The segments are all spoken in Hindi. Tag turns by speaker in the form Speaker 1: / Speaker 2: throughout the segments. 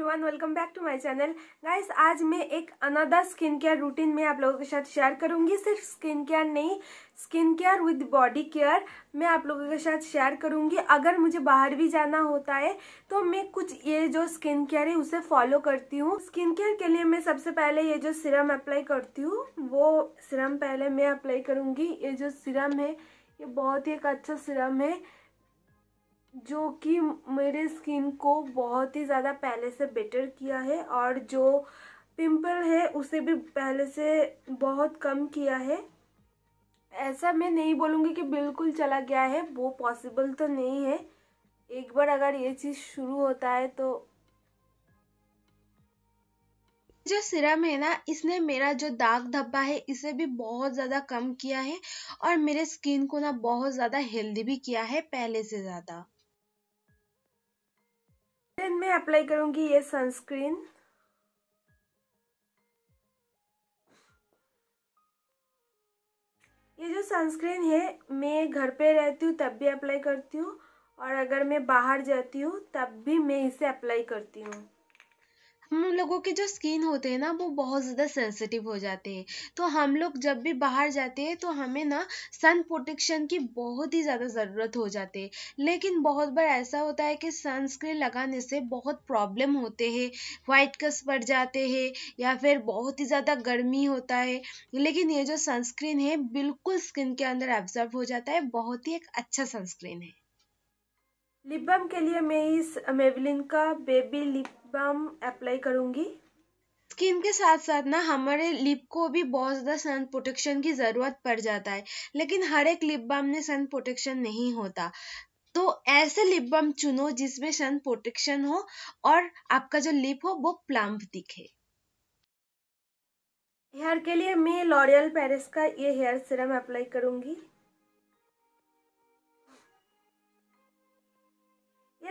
Speaker 1: Everyone welcome back to my channel guys आज मैं एक अनदर स्किन केयर रूटीन में आप लोगों के साथ शेयर करूंगी सिर्फ स्किन केयर नहीं skin care with body care मैं आप लोगों के साथ शेयर करूंगी अगर मुझे बाहर भी जाना होता है तो मैं कुछ ये जो स्किन केयर है उसे फॉलो करती हूँ स्किन केयर के लिए मैं सबसे पहले ये जो सिरम अप्लाई करती हूँ वो सिरम पहले मैं अप्लाई करूँगी ये जो सिरम है ये बहुत ही एक अच्छा सिरम है जो कि मेरे स्किन को बहुत ही ज़्यादा पहले से बेटर किया है और जो पिंपल है उसे भी पहले से बहुत कम किया है ऐसा मैं नहीं बोलूँगी कि बिल्कुल चला गया है वो पॉसिबल तो नहीं है एक बार अगर ये चीज़ शुरू होता है तो जो सिरम है ना इसने मेरा जो दाग धब्बा है इसे भी बहुत ज़्यादा कम किया है और मेरे स्किन को ना बहुत ज़्यादा हेल्दी भी किया है पहले से ज़्यादा स्किन मैं अप्लाई करूंगी ये सनस्क्रीन ये जो सनस्क्रीन है मैं घर पे रहती हूँ तब भी अप्लाई करती हूँ और अगर मैं बाहर जाती हूँ तब भी मैं इसे अप्लाई करती हूँ हम लोगों के जो स्किन होते हैं ना वो बहुत ज़्यादा सेंसिटिव हो जाते हैं तो हम लोग जब भी बाहर जाते हैं तो हमें ना सन प्रोटेक्शन की बहुत ही ज़्यादा ज़रूरत हो जाती है लेकिन बहुत बार ऐसा होता है कि सनस्क्रीन लगाने से बहुत प्रॉब्लम होते हैं वाइट कस पड़ जाते हैं या फिर बहुत ही ज़्यादा गर्मी होता है लेकिन ये जो सनस्क्रीन है बिल्कुल स्किन के अंदर एब्जॉर्ब हो जाता है बहुत ही एक अच्छा सनस्क्रीन है लिप बम के लिए मैं इस मेविलिन का बेबी लिप बाम अप्लाई करूँगी स्किन के साथ साथ ना हमारे लिप को भी बहुत ज़्यादा सन प्रोटेक्शन की ज़रूरत पड़ जाता है लेकिन हर एक लिप बाम में सन प्रोटेक्शन नहीं होता तो ऐसे लिप बाम चुनो जिसमें सन प्रोटेक्शन हो और आपका जो लिप हो वो प्लम्प दिखे हेयर के लिए मैं लॉरियल पेरिस का ये हेयर सीरम अप्लाई करूँगी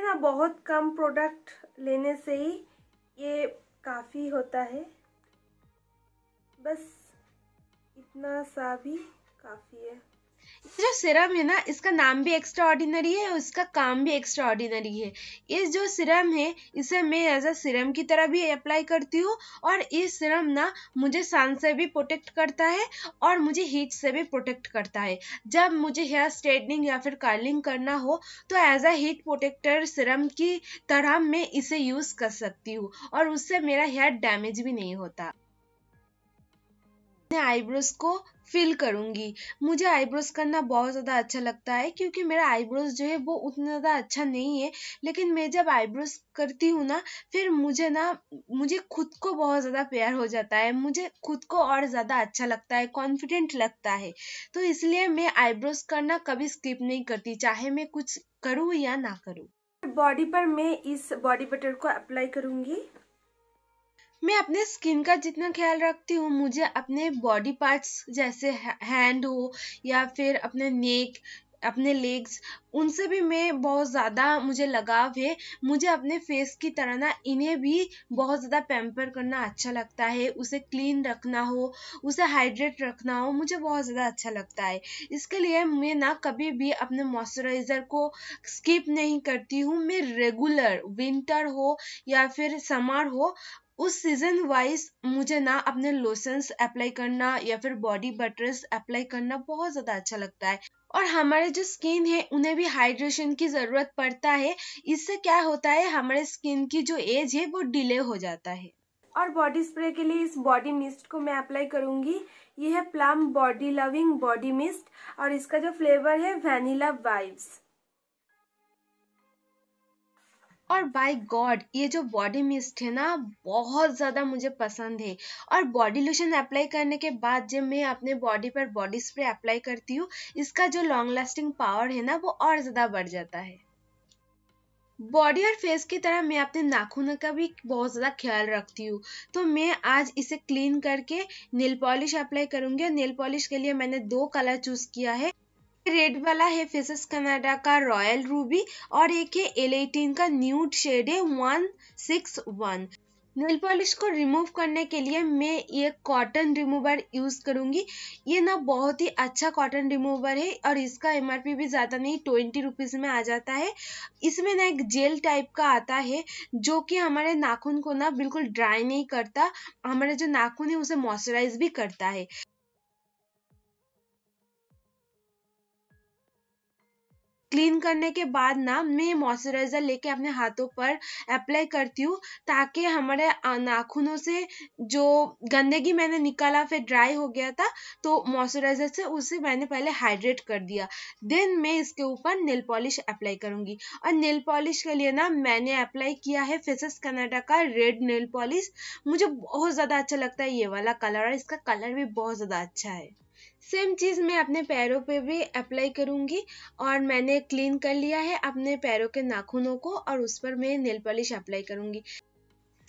Speaker 1: ना बहुत कम प्रोडक्ट लेने से ही ये काफ़ी होता है बस इतना सा भी काफ़ी है जो सिरम है ना इसका नाम भी एक्स्ट्रा ऑर्डिनरी है और इसका काम भी एक्स्ट्रा ऑर्डिनरी है ये जो सिरम है इसे मैं एज अ सिरम की तरह भी अप्लाई करती हूँ और ये सिरम ना मुझे सन से भी प्रोटेक्ट करता है और मुझे हीट से भी प्रोटेक्ट करता है जब मुझे हेयर स्ट्रेटनिंग या फिर कर्लिंग करना हो तो as a heat protector serum की तरह मैं इसे यूज़ कर सकती हूँ और उससे मेरा हेयर डैमेज भी नहीं होता अपने आईब्रोज को फिल करूँगी मुझे आईब्रोज़ करना बहुत ज़्यादा अच्छा लगता है क्योंकि मेरा आईब्रोज़ जो है वो उतना ज़्यादा अच्छा नहीं है लेकिन मैं जब आईब्रोज़ करती हूँ ना फिर मुझे ना मुझे खुद को बहुत ज़्यादा प्यार हो जाता है मुझे खुद को और ज़्यादा अच्छा लगता है कॉन्फिडेंट लगता है तो इसलिए मैं आईब्रोज़ करना कभी स्किप नहीं करती चाहे मैं कुछ करूँ या ना करूँ बॉडी पर मैं इस बॉडी बटर को अप्लाई करूँगी मैं अपने स्किन का जितना ख्याल रखती हूँ मुझे अपने बॉडी पार्ट्स जैसे हैंड हो या फिर अपने नेक अपने लेग्स उनसे भी मैं बहुत ज़्यादा मुझे लगाव है मुझे अपने फेस की तरह ना इन्हें भी बहुत ज़्यादा पैम्पर करना अच्छा लगता है उसे क्लीन रखना हो उसे हाइड्रेट रखना हो मुझे बहुत ज़्यादा अच्छा लगता है इसके लिए मैं ना कभी भी अपने मॉइस्चराइज़र को स्किप नहीं करती हूँ मैं रेगुलर विंटर हो या फिर समर हो उस सीजन वाइज मुझे ना अपने लोशंस अप्लाई करना या फिर बॉडी बटर्स अप्लाई करना बहुत ज़्यादा अच्छा लगता है और हमारे जो स्किन है उन्हें भी हाइड्रेशन की ज़रूरत पड़ता है इससे क्या होता है हमारे स्किन की जो एज है वो डिले हो जाता है और बॉडी स्प्रे के लिए इस बॉडी मिस्ट को मैं अप्लाई करूंगी ये है Plum body loving body mist और इसका जो फ्लेवर है वेनिला वाइब्स और बाय गॉड ये जो बॉडी मिस्ट है ना बहुत ज़्यादा मुझे पसंद है और बॉडी लोशन अप्लाई करने के बाद जब मैं अपने बॉडी पर बॉडी स्प्रे अप्लाई करती हूँ इसका जो लॉन्ग लास्टिंग पावर है ना वो और ज़्यादा बढ़ जाता है बॉडी और फेस की तरह मैं अपने नाखूनों का भी बहुत ज़्यादा ख्याल रखती हूँ तो मैं आज इसे क्लीन करके नेल पॉलिश अप्लाई करूँगी और नेल पॉलिश के लिए मैंने दो कलर चूज़ किया है रेड वाला है फेसेस कनाडा का रॉयल रूबी और एक है एल एटीन का न्यूट शेड है one six one nail polish को रिमूव करने के लिए मैं ये कॉटन रिमूवर यूज़ करूँगी ये ना बहुत ही अच्छा कॉटन रिमूवर है और इसका एमआरपी भी ज़्यादा नहीं ट्वेंटी रुपीज़ में आ जाता है इसमें ना एक जेल टाइप का आता है जो कि हमारे नाखून को ना बिल्कुल ड्राई नहीं करता हमारे जो नाखून है उसे मॉइस्चराइज भी करता है क्लीन करने के बाद ना मैं मॉइस्चराइज़र लेके अपने हाथों पर अप्लाई करती हूँ ताकि हमारे नाखूनों से जो गंदगी मैंने निकाला फिर ड्राई हो गया था तो मॉइस्चराइज़र से उसे मैंने पहले हाइड्रेट कर दिया देन मैं इसके ऊपर नेल पॉलिश अप्लाई करूँगी और नेल पॉलिश के लिए ना मैंने अप्लाई किया है फेसेस कनाडा का रेड नेल पॉलिश मुझे बहुत ज़्यादा अच्छा लगता है ये वाला कलर और इसका कलर भी बहुत ज़्यादा अच्छा है सेम चीज़ मैं अपने पैरों पे भी अप्लाई करूँगी और मैंने क्लीन कर लिया है अपने पैरों के नाखूनों को और उस पर मैं नेल पॉलिश अप्लाई करूँगी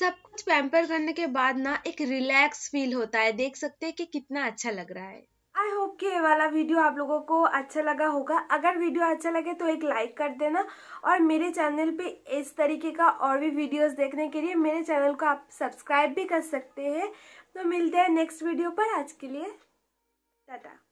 Speaker 1: सब कुछ पैम्पर करने के बाद ना एक रिलैक्स फील होता है देख सकते हैं कि कितना अच्छा लग रहा है आई होप कि ये वाला वीडियो आप लोगों को अच्छा लगा होगा अगर वीडियो अच्छा लगे तो एक लाइक कर देना और मेरे चैनल पे इस तरीके का और भी वीडियोस देखने के लिए मेरे चैनल को आप सब्सक्राइब भी कर सकते हैं तो मिलते हैं नेक्स्ट वीडियो पर आज के लिए Tata.